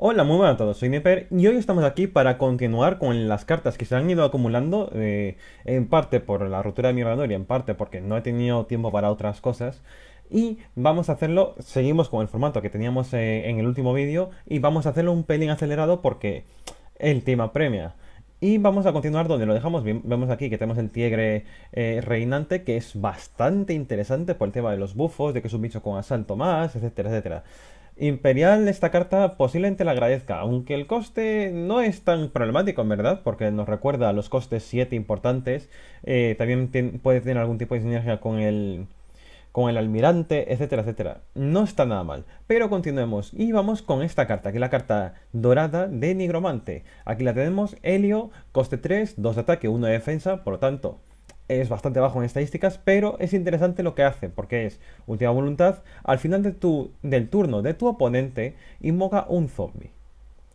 Hola, muy buenas a todos, soy Neper y hoy estamos aquí para continuar con las cartas que se han ido acumulando, eh, en parte por la ruptura de mi ordenador y en parte porque no he tenido tiempo para otras cosas. Y vamos a hacerlo, seguimos con el formato que teníamos eh, en el último vídeo y vamos a hacerlo un pelín acelerado porque el tema premia. Y vamos a continuar donde lo dejamos. Vemos aquí que tenemos el tigre eh, reinante, que es bastante interesante por el tema de los bufos, de que es un bicho con asalto más, etcétera, etcétera. Imperial esta carta posiblemente la agradezca, aunque el coste no es tan problemático en verdad, porque nos recuerda a los costes 7 importantes, eh, también puede tener algún tipo de sinergia con el, con el almirante, etcétera, etcétera. No está nada mal, pero continuemos y vamos con esta carta, que es la carta dorada de Nigromante. Aquí la tenemos, Helio, coste 3, 2 de ataque, 1 de defensa, por lo tanto, es bastante bajo en estadísticas, pero es interesante lo que hace, porque es última voluntad, al final del turno de tu oponente, invoca un zombie.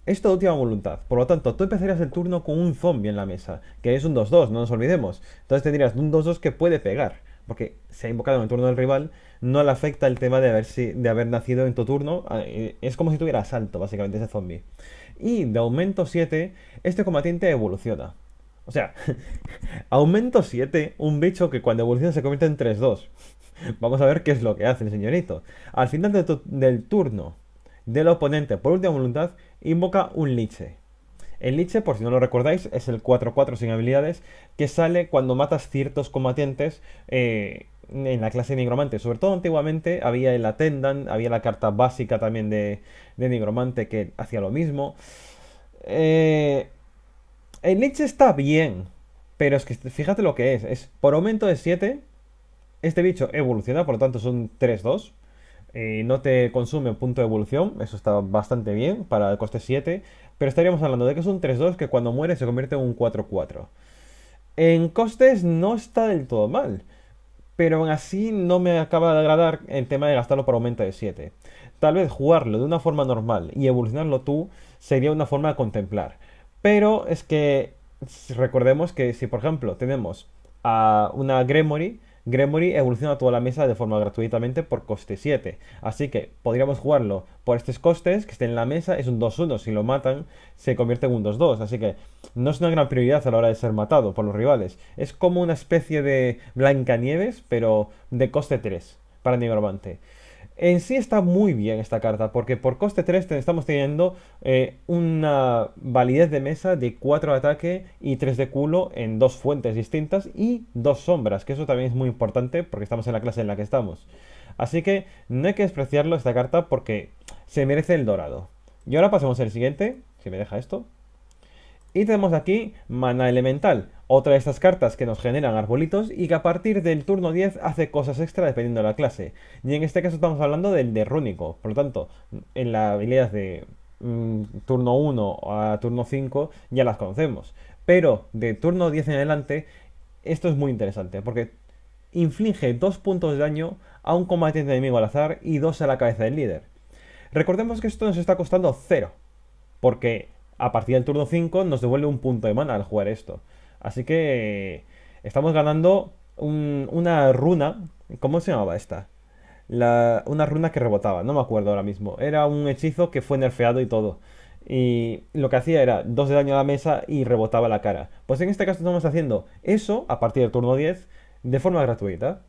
Esto de última voluntad. Por lo tanto, tú empezarías el turno con un zombie en la mesa, que es un 2-2, no nos olvidemos. Entonces tendrías un 2-2 que puede pegar, porque se ha invocado en el turno del rival, no le afecta el tema de haber, de haber nacido en tu turno. Ah, eh, es como si tuviera asalto, básicamente, ese zombie. Y de aumento 7, este combatiente evoluciona. O sea, aumento 7, un bicho que cuando evoluciona se convierte en 3-2. Vamos a ver qué es lo que hace el señorito. Al final del turno del oponente por última voluntad, invoca un liche. El liche, por si no lo recordáis, es el 4-4 sin habilidades que sale cuando matas ciertos combatientes eh, en la clase de nigromante. Sobre todo antiguamente había el Atendan, había la carta básica también de, de nigromante que hacía lo mismo. Eh, el Leche está bien, pero es que fíjate lo que es. Es por aumento de 7. Este bicho evoluciona, por lo tanto son 3-2. Eh, no te consume un punto de evolución. Eso está bastante bien para el coste 7. Pero estaríamos hablando de que es un 3-2 que cuando muere se convierte en un 4-4. En costes no está del todo mal. Pero aún así no me acaba de agradar el tema de gastarlo por aumento de 7. Tal vez jugarlo de una forma normal y evolucionarlo tú sería una forma de contemplar. Pero es que recordemos que si, por ejemplo, tenemos a una Gremory, Gremory evoluciona toda la mesa de forma gratuitamente por coste 7. Así que podríamos jugarlo por estos costes, que estén en la mesa, es un 2-1. Si lo matan, se convierte en un 2-2. Así que no es una gran prioridad a la hora de ser matado por los rivales. Es como una especie de Blancanieves, pero de coste 3 para Negromante. En sí está muy bien esta carta, porque por coste 3 estamos teniendo eh, una validez de mesa de 4 de ataque y 3 de culo en dos fuentes distintas y dos sombras, que eso también es muy importante porque estamos en la clase en la que estamos. Así que no hay que despreciarlo esta carta porque se merece el dorado. Y ahora pasemos al siguiente, si me deja esto. Y tenemos aquí mana elemental. Otra de estas cartas que nos generan arbolitos y que a partir del turno 10 hace cosas extra dependiendo de la clase. Y en este caso estamos hablando del de rúnico. Por lo tanto, en la habilidad de mm, turno 1 a turno 5 ya las conocemos. Pero de turno 10 en adelante, esto es muy interesante porque inflige 2 puntos de daño a un combatiente enemigo al azar y 2 a la cabeza del líder. Recordemos que esto nos está costando 0, porque a partir del turno 5 nos devuelve un punto de mana al jugar esto. Así que estamos ganando una runa. ¿Cómo se llamaba esta? una runa que rebotaba, no me acuerdo ahora mismo. Era un hechizo que fue nerfeado y todo. Y lo que hacía era dos de daño a la mesa y rebotaba la cara. Pues en este caso estamos haciendo eso a partir del turno 10 de forma gratuita.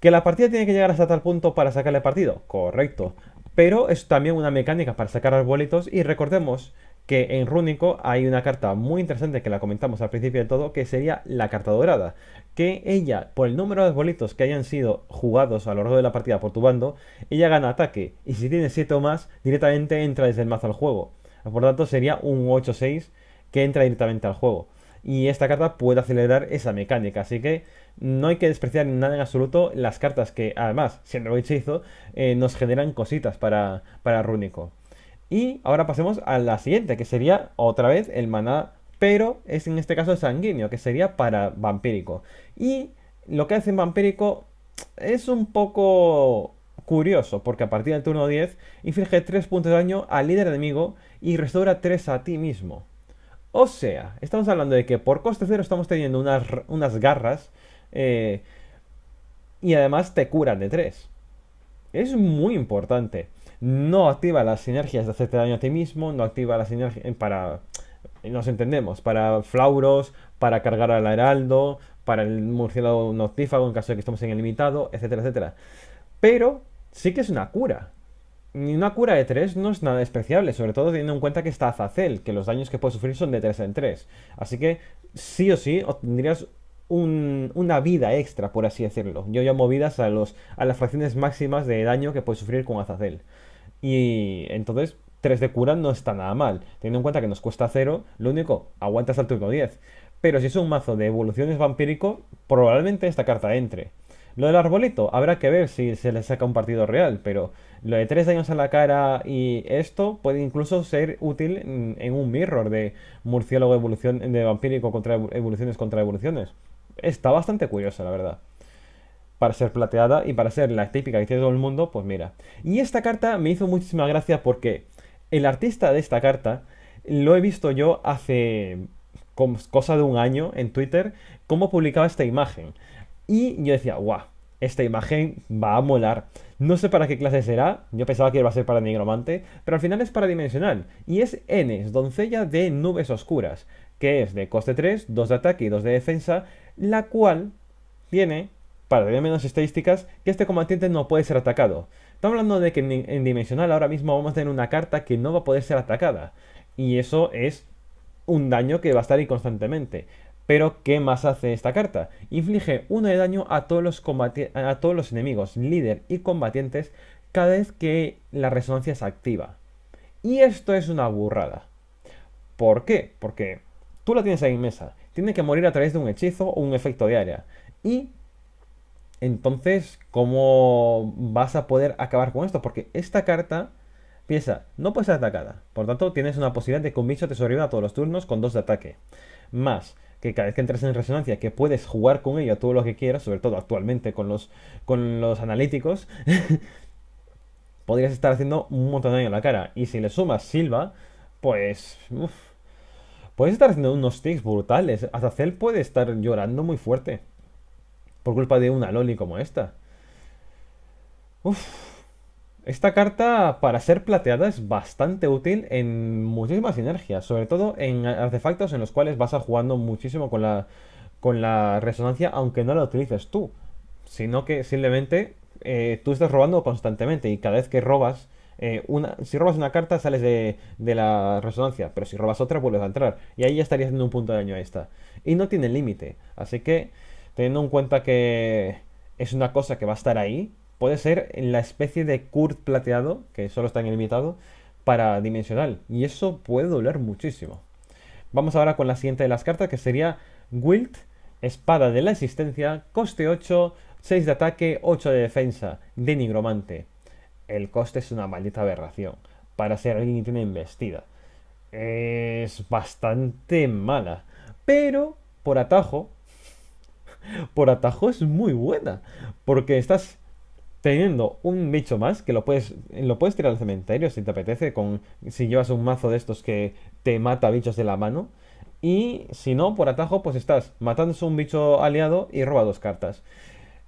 Que la partida tiene que llegar hasta tal punto para sacarle partido, correcto. Pero es también una mecánica para sacar arbolitos y recordemos que en Rúnico hay una carta muy interesante que la comentamos al principio de todo, que sería la carta dorada, que ella, por el número de bolitos que hayan sido jugados a lo largo de la partida por tu bando, ella gana ataque, y si tiene 7 o más, directamente entra desde el mazo al juego. Por lo tanto, sería un 8-6 que entra directamente al juego. Y esta carta puede acelerar esa mecánica, así que no hay que despreciar nada en absoluto las cartas que, además, siendo hechizo, eh, nos generan cositas para, para Rúnico. Y ahora pasemos a la siguiente, que sería otra vez el maná, pero es en este caso sanguíneo, que sería para vampírico. Y lo que hace vampírico es un poco curioso, porque a partir del turno 10 inflige 3 puntos de daño al líder enemigo y restaura 3 a ti mismo. O sea, estamos hablando de que por coste cero estamos teniendo unas, garras eh, y además te curan de 3. Es muy importante no activa las sinergias de hacerte daño a ti mismo, no activa las sinergias eh, para... Eh, nos entendemos, para flauros, para cargar al heraldo, para el murciélago noctífago en caso de que estemos en el limitado, etcétera, etcétera. Pero sí que es una cura. Y una cura de 3 no es nada despreciable, sobre todo teniendo en cuenta que está Azazel, que los daños que puede sufrir son de 3 en 3. Así que sí o sí obtendrías una vida extra, por así decirlo. Yo llamo vidas a, las fracciones máximas de daño que puede sufrir con Azazel. Y entonces, 3 de cura no está nada mal. Teniendo en cuenta que nos cuesta 0, lo único, aguantas al turno 10. Pero si es un mazo de evoluciones vampírico, probablemente esta carta entre. Lo del arbolito, habrá que ver si se le saca un partido real, pero lo de tres daños a la cara y esto puede incluso ser útil en, un mirror de murciélago evolución de vampírico contra evoluciones contra evoluciones está bastante curiosa, la verdad. Para ser plateada y para ser la típica que tiene todo el mundo, pues mira. Y esta carta me hizo muchísima gracia porque el artista de esta carta lo he visto yo hace cosa de un año en Twitter, cómo publicaba esta imagen. Y yo decía, guau, esta imagen va a molar. No sé para qué clase será, yo pensaba que iba a ser para nigromante, pero al final es para dimensional. Y es Enes, doncella de nubes oscuras, que es de coste 3, 2 de ataque y 2 de defensa, la cual tiene, para tener menos estadísticas, que este combatiente no puede ser atacado. Estamos hablando de que en, Dimensional ahora mismo vamos a tener una carta que no va a poder ser atacada. Y eso es un daño que va a estar ahí constantemente. Pero, ¿qué más hace esta carta? Inflige uno de daño a todos los, a todos los enemigos, líder y combatientes cada vez que la resonancia se activa. Y esto es una burrada. ¿Por qué? Porque tú la tienes ahí en mesa tiene que morir a través de un hechizo o un efecto de área. Y entonces, ¿cómo vas a poder acabar con esto? Porque esta carta, piensa, no puede ser atacada. Por tanto, tienes una posibilidad de que un bicho te sobreviva a todos los turnos con dos de ataque. Más que cada vez que entres en resonancia, que puedes jugar con ello todo lo que quieras, sobre todo actualmente con los, con los analíticos, podrías estar haciendo un montón de daño en la cara. Y si le sumas Silva, pues... Puedes estar haciendo unos tics brutales. Azazel puede estar llorando muy fuerte. Por culpa de una loli como esta. Esta carta para ser plateada es bastante útil en muchísimas sinergias, sobre todo en artefactos en los cuales vas a jugando muchísimo con la, con la resonancia, aunque no la utilices tú, sino que simplemente eh, tú estás robando constantemente y cada vez que robas eh, si robas una carta sales de, la resonancia, pero si robas otra vuelves a entrar. Y ahí ya estarías haciendo un punto de daño a esta. Y no tiene límite. Así que, teniendo en cuenta que es una cosa que va a estar ahí, puede ser la especie de Kurt plateado, que solo está en el limitado, para dimensional. Y eso puede doler muchísimo. Vamos ahora con la siguiente de las cartas, que sería Wilt, Espada de la Existencia, coste 8, 6 de ataque, 8 de defensa, de nigromante el coste es una maldita aberración. Para ser alguien que tiene investida. Es bastante mala. Pero por atajo. Por atajo es muy buena. Porque estás teniendo un bicho más que lo puedes, lo puedes tirar al cementerio si te apetece. Con, si llevas un mazo de estos que te mata bichos de la mano. Y si no, por atajo, pues estás matándose un bicho aliado y roba dos cartas.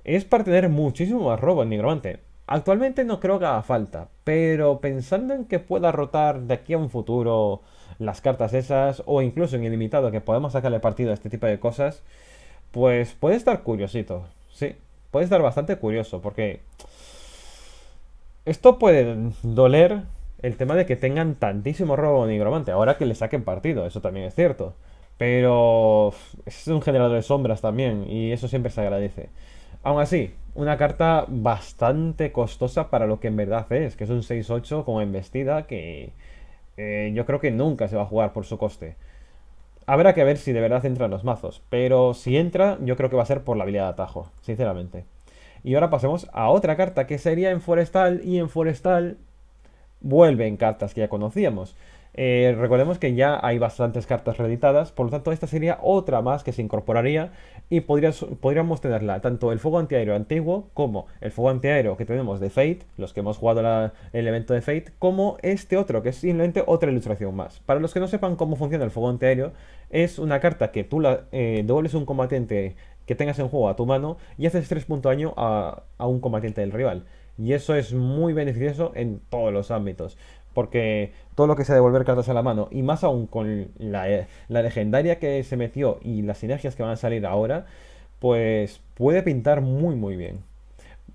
Es para tener muchísimo más robo en Nigromante. Actualmente no creo que haga falta, pero pensando en que pueda rotar de aquí a un futuro las cartas esas, o incluso en ilimitado que podemos sacarle partido a este tipo de cosas, pues puede estar curiosito, sí, puede estar bastante curioso, porque esto puede doler el tema de que tengan tantísimo robo nigromante, ahora que le saquen partido, eso también es cierto, pero es un generador de sombras también, y eso siempre se agradece. Aún así, una carta bastante costosa para lo que en verdad es, que es un 6-8 con embestida que eh, yo creo que nunca se va a jugar por su coste. Habrá que ver si de verdad entran los mazos, pero si entra, yo creo que va a ser por la habilidad de atajo, sinceramente. Y ahora pasemos a otra carta que sería en Forestal, y en Forestal vuelven cartas que ya conocíamos. Eh, recordemos que ya hay bastantes cartas reeditadas, por lo tanto esta sería otra más que se incorporaría y podríamos tenerla tanto el fuego antiaéreo antiguo como el fuego antiaéreo que tenemos de Fate, los que hemos jugado el evento de Fate, como este otro, que es simplemente otra ilustración más. Para los que no sepan cómo funciona el fuego antiaéreo, es una carta que tú la, eh, devuelves un combatiente que tengas en juego a tu mano y haces 3 puntos daño a, a un combatiente del rival. Y eso es muy beneficioso en todos los ámbitos porque todo lo que sea devolver cartas a la mano, y más aún con eh, la, legendaria que se metió y las sinergias que van a salir ahora, pues puede pintar muy muy bien.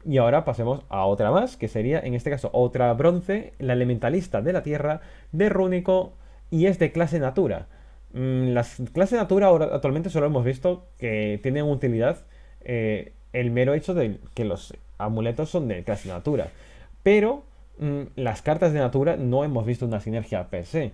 Y ahora pasemos a otra más, que sería en este caso otra bronce, la elementalista de la tierra, de rúnico y es de clase natura. Mm, las clase natura actualmente solo hemos visto que tienen utilidad eh, el mero hecho de que los amuletos son de clase natura. Pero Mm, las cartas de natura no hemos visto una sinergia per se.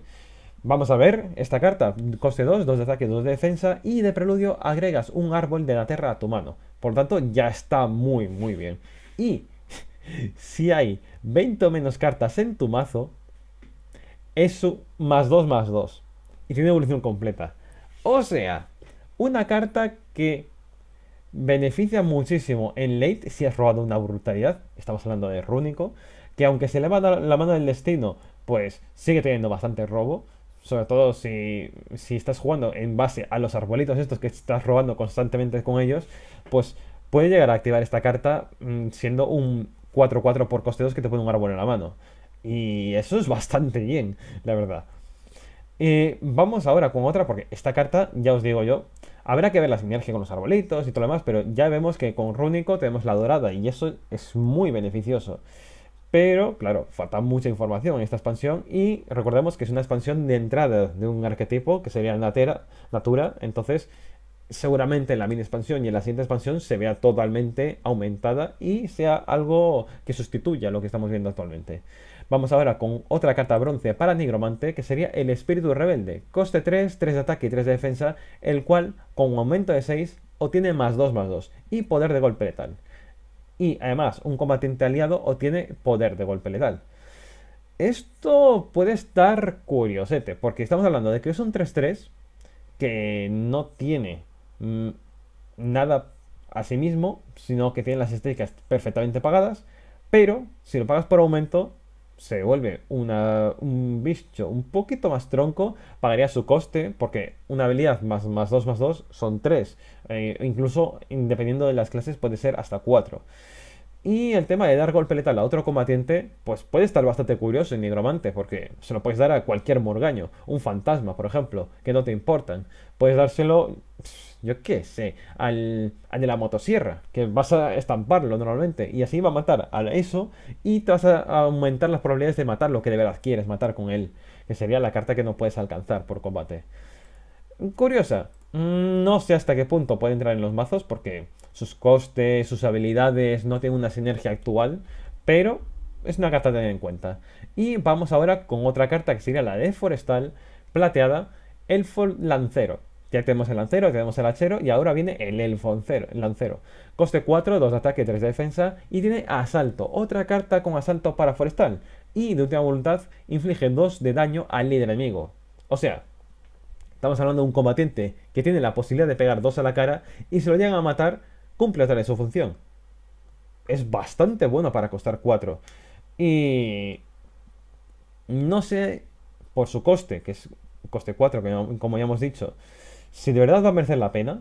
Vamos a ver esta carta, coste 2, 2 de ataque, 2 de defensa y de preludio agregas un árbol de la tierra a tu mano. Por tanto, ya está muy, muy bien. Y si hay 20 o menos cartas en tu mazo, es más 2 más 2. Y tiene evolución completa. O sea, una carta que beneficia muchísimo en late si has robado una brutalidad. Estamos hablando de rúnico que aunque se le va la mano del destino, pues sigue teniendo bastante robo. Sobre todo si, si estás jugando en base a los arbolitos estos que estás robando constantemente con ellos, pues puede llegar a activar esta carta mm, siendo un 4-4 por coste 2 que te pone un árbol en la mano. Y eso es bastante bien, la verdad. y vamos ahora con otra, porque esta carta, ya os digo yo, habrá que ver la sinergia con los arbolitos y todo lo demás, pero ya vemos que con Rúnico tenemos la dorada y eso es muy beneficioso. Pero, claro, falta mucha información en esta expansión y recordemos que es una expansión de entrada de un arquetipo que sería Natura, entonces seguramente en la mini expansión y en la siguiente expansión se vea totalmente aumentada y sea algo que sustituya lo que estamos viendo actualmente. Vamos ahora con otra carta bronce para Nigromante, que sería el Espíritu Rebelde. Coste 3, 3 de ataque y 3 de defensa, el cual, con un aumento de 6, obtiene más 2 más 2 y poder de golpe letal y además un combatiente aliado obtiene poder de golpe letal. Esto puede estar curiosete, porque estamos hablando de que es un 3-3 que no tiene mm, nada a sí mismo, sino que tiene las estéticas perfectamente pagadas, pero si lo pagas por aumento, se vuelve un bicho un poquito más tronco, pagaría su coste, porque una habilidad más, más 2 más 2 son 3. Eh, incluso, dependiendo de las clases, puede ser hasta 4. Y el tema de dar golpe letal a otro combatiente, pues puede estar bastante curioso en Nigromante, porque se lo puedes dar a cualquier morgaño, un fantasma, por ejemplo, que no te importan. Puedes dárselo yo qué sé, al, de la motosierra, que vas a estamparlo normalmente, y así va a matar a eso, y te vas a aumentar las probabilidades de matar lo que de verdad quieres matar con él, que sería la carta que no puedes alcanzar por combate. Curiosa, mm, no sé hasta qué punto puede entrar en los mazos, porque sus costes, sus habilidades no tienen una sinergia actual, pero es una carta a tener en cuenta. Y vamos ahora con otra carta que sería la de Forestal, plateada, Elfo Lancero ya tenemos el lancero, tenemos el hachero y ahora viene el elfoncero, el lancero. Coste 4, 2 de ataque, 3 de defensa y tiene asalto, otra carta con asalto para forestal. Y de última voluntad inflige 2 de daño al líder enemigo. O sea, estamos hablando de un combatiente que tiene la posibilidad de pegar 2 a la cara y si lo llegan a matar, cumple otra de su función. Es bastante bueno para costar 4. Y... No sé, por su coste, que es coste 4, como ya hemos dicho, si de verdad va a merecer la pena,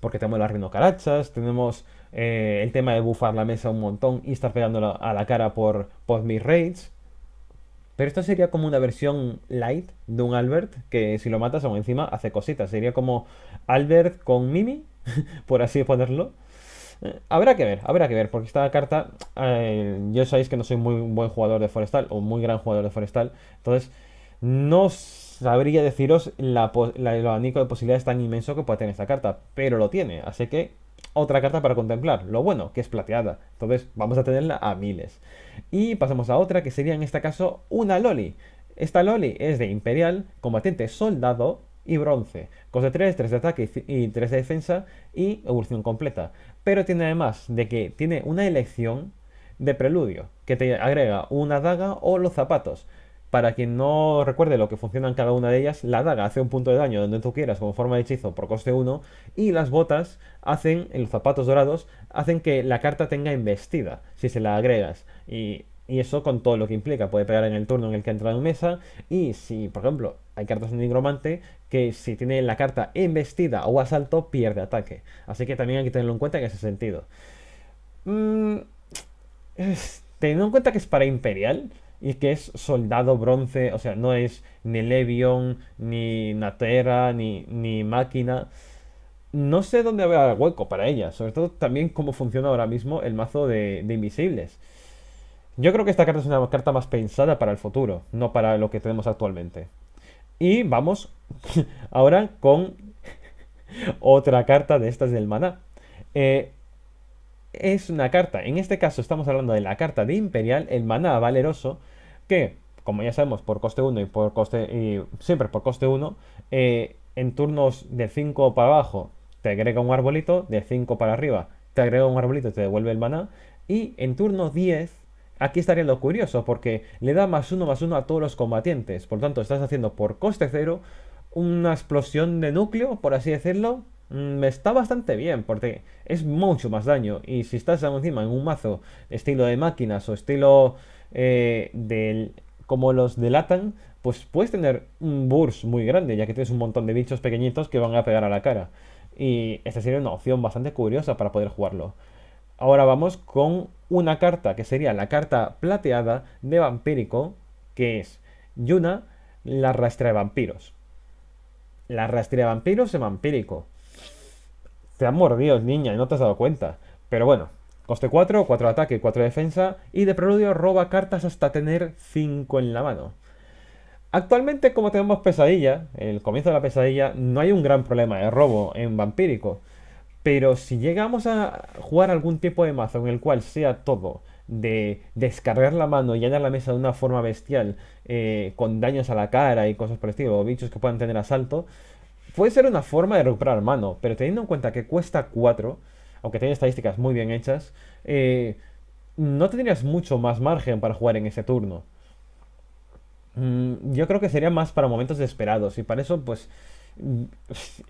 porque tenemos las rinocarachas, tenemos eh, el tema de bufar la mesa un montón y estar pegándola a la cara por, por mis raids. Pero esto sería como una versión light de un Albert que si lo matas aún encima hace cositas. Sería como Albert con Mimi, por así ponerlo. Eh, habrá que ver, habrá que ver, porque esta carta, eh, yo sabéis que no soy muy buen jugador de Forestal o muy gran jugador de Forestal. Entonces, no sé sabría deciros la, el abanico de posibilidades tan inmenso que puede tener esta carta, pero lo tiene, así que otra carta para contemplar. Lo bueno, que es plateada, entonces vamos a tenerla a miles. Y pasamos a otra que sería en este caso una Loli. Esta Loli es de Imperial, combatiente soldado y bronce. Coste 3, 3 de ataque y 3 de defensa y evolución completa. Pero tiene además de que tiene una elección de preludio que te agrega una daga o los zapatos. Para quien no recuerde lo que funciona en cada una de ellas, la daga hace un punto de daño donde tú quieras como forma de hechizo por coste 1 y las botas hacen, en los zapatos dorados, hacen que la carta tenga embestida si se la agregas. Y, eso con todo lo que implica, puede pegar en el turno en el que ha entrado en mesa y si, por ejemplo, hay cartas de nigromante que si tiene la carta embestida o asalto pierde ataque. Así que también hay que tenerlo en cuenta en ese sentido. Mm, teniendo en cuenta que es para Imperial, y que es soldado bronce, o sea, no es ni Levion, ni Natera, ni, ni máquina. No sé dónde habrá hueco para ella, sobre todo también cómo funciona ahora mismo el mazo de, de invisibles. Yo creo que esta carta es una carta más pensada para el futuro, no para lo que tenemos actualmente. Y vamos ahora con otra carta de estas del maná. Eh, es una carta, en este caso estamos hablando de la carta de Imperial, el maná valeroso, que, como ya sabemos, por coste 1 y por coste. Y siempre por coste 1, eh, en turnos de 5 para abajo te agrega un arbolito, de 5 para arriba te agrega un arbolito y te devuelve el maná. Y en turno 10, aquí estaría lo curioso, porque le da más 1 más 1 a todos los combatientes. Por lo tanto, estás haciendo por coste 0 una explosión de núcleo, por así decirlo, Mm, está bastante bien, porque es mucho más daño. Y si estás encima en un mazo estilo de máquinas o estilo eh, como los delatan, pues puedes tener un burst muy grande, ya que tienes un montón de bichos pequeñitos que van a pegar a la cara. Y esta sería una opción bastante curiosa para poder jugarlo. Ahora vamos con una carta que sería la carta plateada de vampírico, que es Yuna, la rastra de vampiros. La rastrea de vampiros de vampírico. Te han mordido, niña, y no te has dado cuenta. Pero bueno, coste 4, 4 de ataque, 4 de defensa, y de preludio roba cartas hasta tener 5 en la mano. Actualmente, como tenemos pesadilla, el comienzo de la pesadilla, no hay un gran problema de robo en vampírico. Pero si llegamos a jugar algún tipo de mazo en el cual sea todo de descargar la mano y llenar la mesa de una forma bestial, eh, con daños a la cara y cosas por el estilo, o bichos que puedan tener asalto, puede ser una forma de recuperar mano, pero teniendo en cuenta que cuesta 4, aunque tiene estadísticas muy bien hechas, eh, no tendrías mucho más margen para jugar en ese turno. Mm, yo creo que sería más para momentos desesperados y para eso pues mm,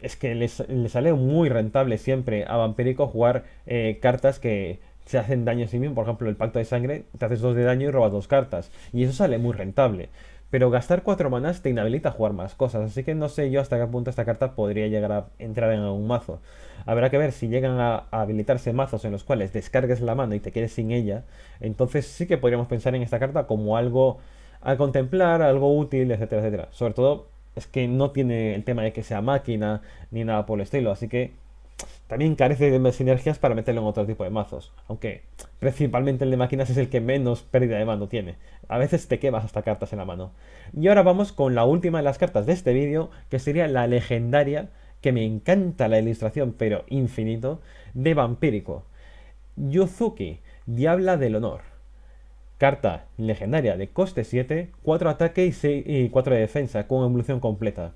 es que le sale muy rentable siempre a vampírico jugar eh, cartas que se hacen daño a sí mismo, por ejemplo el pacto de sangre, te haces dos de daño y robas dos cartas y eso sale muy rentable. Pero gastar 4 manas te inhabilita a jugar más cosas. Así que no sé yo hasta qué punto esta carta podría llegar a entrar en algún mazo. Habrá que ver si llegan a, habilitarse mazos en los cuales descargues la mano y te quedes sin ella. Entonces sí que podríamos pensar en esta carta como algo a contemplar, algo útil, etcétera, etcétera. Sobre todo es que no tiene el tema de que sea máquina ni nada por el estilo. Así que también carece de sinergias para meterlo en otro tipo de mazos, aunque principalmente el de máquinas es el que menos pérdida de mano tiene. A veces te quemas hasta cartas en la mano. Y ahora vamos con la última de las cartas de este vídeo, que sería la legendaria, que me encanta la ilustración, pero infinito, de Vampírico. Yuzuki, Diabla del Honor. Carta legendaria de coste 7, 4 ataque y, y 4 de defensa, con evolución completa.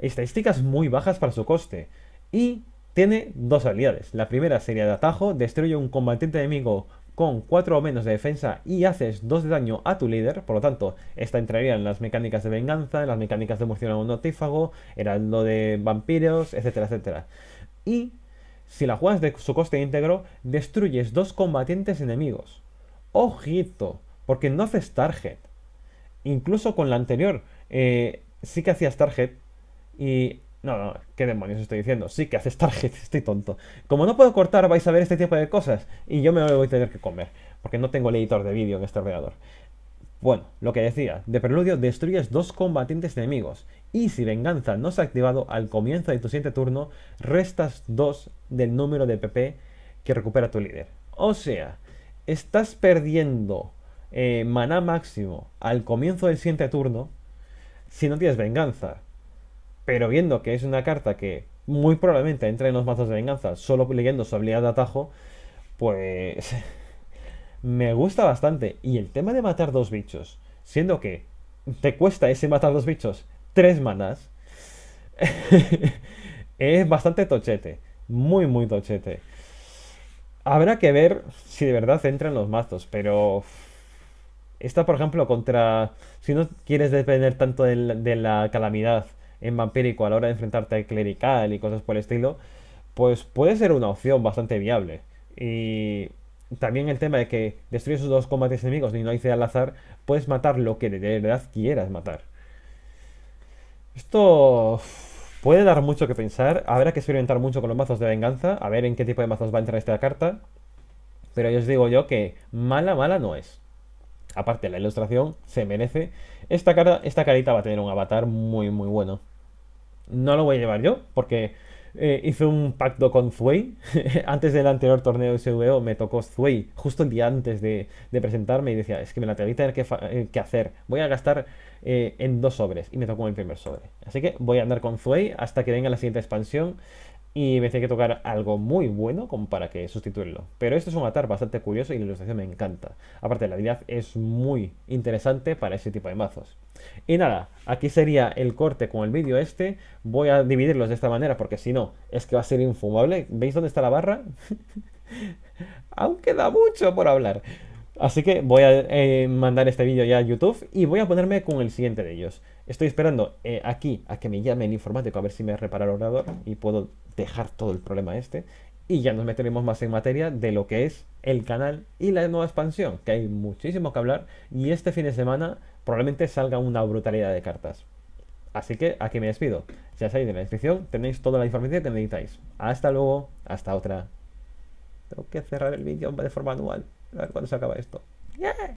Estadísticas muy bajas para su coste. Y tiene dos habilidades. La primera sería de atajo, destruye un combatiente enemigo con 4 o menos de defensa y haces 2 de daño a tu líder, por lo tanto, esta entraría en las mecánicas de venganza, en las mecánicas de murciélago notífago, era lo de vampiros, etcétera, etcétera. Y si la juegas de su coste íntegro, destruyes dos combatientes enemigos. Ojito, porque no haces target. Incluso con la anterior, eh, sí que hacías target y no, no, qué demonios estoy diciendo. Sí que haces tarjetas, estoy tonto. Como no puedo cortar, vais a ver este tipo de cosas. Y yo me voy a tener que comer. Porque no tengo el editor de vídeo en este ordenador. Bueno, lo que decía, de preludio destruyes dos combatientes enemigos. Y si venganza no se ha activado al comienzo de tu siguiente turno, restas dos del número de PP que recupera tu líder. O sea, estás perdiendo eh, maná máximo al comienzo del siguiente turno si no tienes venganza. Pero viendo que es una carta que muy probablemente entra en los mazos de venganza solo leyendo su habilidad de atajo, pues me gusta bastante. Y el tema de matar dos bichos, siendo que te cuesta ese matar dos bichos tres manas, es bastante tochete. Muy, muy tochete. Habrá que ver si de verdad entran los mazos, pero... Esta, por ejemplo, contra... Si no quieres depender tanto de la calamidad en vampírico a la hora de enfrentarte al clerical y cosas por el estilo, pues puede ser una opción bastante viable. Y también el tema de que destruyes sus dos combates enemigos y no hice al azar, puedes matar lo que de verdad quieras matar. Esto puede dar mucho que pensar. Habrá que experimentar mucho con los mazos de venganza, a ver en qué tipo de mazos va a entrar esta carta. Pero yo os digo yo que mala, mala no es aparte de la ilustración, se merece. Esta, esta carita va a tener un avatar muy, muy bueno. No lo voy a llevar yo, porque eh, hice un pacto con Zwei antes del anterior torneo de SVO me tocó Zuey, justo el día antes de, presentarme, y decía, es que me la tengo a tener eh, que, hacer. Voy a gastar eh, en dos sobres. Y me tocó el primer sobre. Así que voy a andar con Zuey hasta que venga la siguiente expansión y me tiene que tocar algo muy bueno como para que sustituirlo. Pero este es un atar bastante curioso y la ilustración me encanta. Aparte, la habilidad es muy interesante para ese tipo de mazos. Y nada, aquí sería el corte con el vídeo este. Voy a dividirlos de esta manera porque si no, es que va a ser infumable. ¿Veis dónde está la barra? Aún queda mucho por hablar. Así que voy a eh, mandar este vídeo ya a YouTube y voy a ponerme con el siguiente de ellos. Estoy esperando eh, aquí a que me llame el informático a ver si me repara el ordenador y puedo dejar todo el problema este. Y ya nos meteremos más en materia de lo que es el canal y la nueva expansión, que hay muchísimo que hablar. Y este fin de semana probablemente salga una brutalidad de cartas. Así que aquí me despido. Ya sabéis, en la descripción tenéis toda la información que necesitáis. Hasta luego, hasta otra. Tengo que cerrar el vídeo de forma anual, A ver cuándo se acaba esto. Yeah.